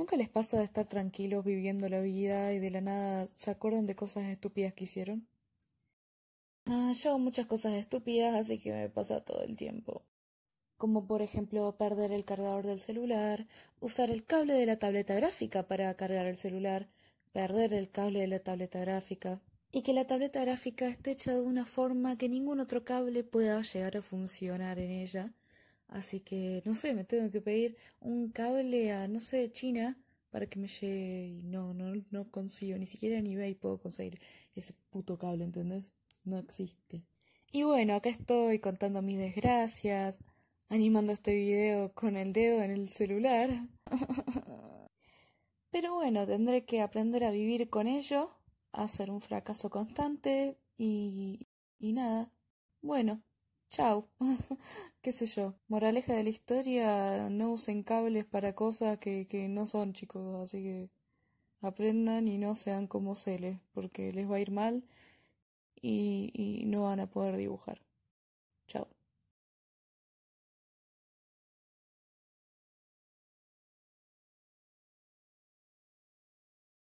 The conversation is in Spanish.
¿Nunca les pasa de estar tranquilos viviendo la vida y de la nada se acuerdan de cosas estúpidas que hicieron? Ah, yo hago muchas cosas estúpidas, así que me pasa todo el tiempo. Como por ejemplo perder el cargador del celular, usar el cable de la tableta gráfica para cargar el celular, perder el cable de la tableta gráfica, y que la tableta gráfica esté hecha de una forma que ningún otro cable pueda llegar a funcionar en ella, Así que, no sé, me tengo que pedir un cable a, no sé, China para que me llegue. Y no, no, no consigo, ni siquiera en eBay puedo conseguir ese puto cable, ¿entendés? No existe. Y bueno, acá estoy contando mis desgracias, animando este video con el dedo en el celular. Pero bueno, tendré que aprender a vivir con ello, a ser un fracaso constante y, y nada. Bueno, Chau. ¿Qué sé yo? Moraleja de la historia, no usen cables para cosas que, no son, chicos. Así que aprendan y no sean como Cele, porque les va a ir mal y, y no van a poder dibujar. Chao.